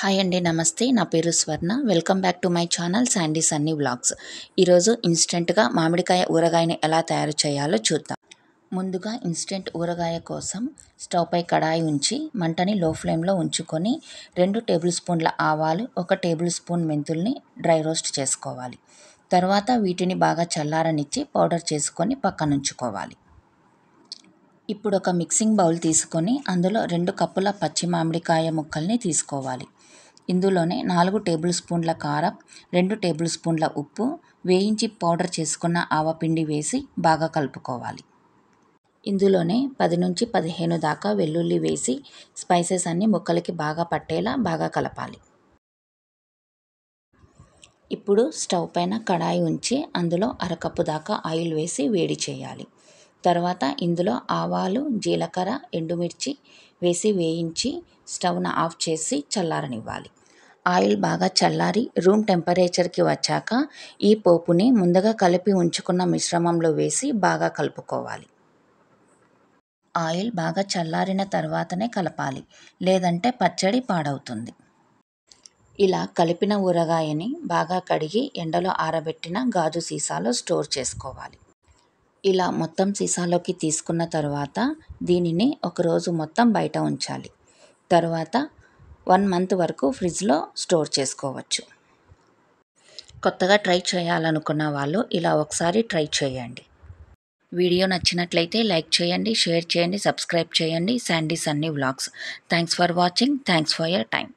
hi అండి నమస్తే నా పేరు Swarna welcome back to my channel Sandy Sunny vlogs ఈరోజు ఇన్స్టెంట్గా మామిడికాయ ఊరగాయని ఎలా తయారు చేయాలో చూద్దాం ముందుగా ఇన్స్టెంట్ ఊరగాయ కోసం స్టవ్పై కడాయి ఉంచి మంటని లో ఫ్లేమ్లో ఉంచుకొని రెండు టేబుల్ స్పూన్ల ఆవాలు ఒక టేబుల్ స్పూన్ మెంతుల్ని డ్రై రోస్ట్ చేసుకోవాలి తర్వాత వీటిని బాగా చల్లారనిచ్చి పౌడర్ చేసుకొని పక్కనుంచుకోవాలి ఇప్పుడు ఒక మిక్సింగ్ బౌల్ తీసుకొని అందులో రెండు కప్పుల పచ్చి మామిడికాయ ముక్కల్ని తీసుకోవాలి ఇందులోనే నాలుగు టేబుల్ స్పూన్ల కారం రెండు టేబుల్ స్పూన్ల ఉప్పు వేయించి పౌడర్ చేసుకున్న ఆవపిండి వేసి బాగా కలుపుకోవాలి ఇందులోనే పది నుంచి పదిహేను దాకా వెల్లుల్లి వేసి స్పైసెస్ అన్నీ ముక్కలకి బాగా పట్టేలా బాగా కలపాలి ఇప్పుడు స్టవ్ పైన కడాయి ఉంచి అందులో అరకప్పు దాకా ఆయిల్ వేసి వేడి చేయాలి తర్వాత ఇందులో ఆవాలు జీలకర్ర ఎండుమిర్చి వేసి వేయించి స్టవ్ను ఆఫ్ చేసి చల్లారనివ్వాలి ఆయిల్ బాగా చల్లారి రూమ్ టెంపరేచర్కి వచ్చాక ఈ పోపుని ముందుగా కలిపి ఉంచుకున్న మిశ్రమంలో వేసి బాగా కలుపుకోవాలి ఆయిల్ బాగా చల్లారిన తర్వాతనే కలపాలి లేదంటే పచ్చడి పాడవుతుంది ఇలా కలిపిన ఊరగాయని బాగా కడిగి ఎండలో ఆరబెట్టిన గాజు సీసాలో స్టోర్ చేసుకోవాలి ఇలా మొత్తం సీసాలోకి తీసుకున్న తర్వాత దీనిని ఒకరోజు మొత్తం బయట ఉంచాలి తర్వాత వన్ మంత్ వరకు ఫ్రిడ్జ్లో స్టోర్ చేసుకోవచ్చు కొత్తగా ట్రై చేయాలనుకున్న వాళ్ళు ఇలా ఒకసారి ట్రై చేయండి వీడియో నచ్చినట్లయితే లైక్ చేయండి షేర్ చేయండి సబ్స్క్రైబ్ చేయండి శాండీస్ అన్ని vlogs thanks for watching thanks for your time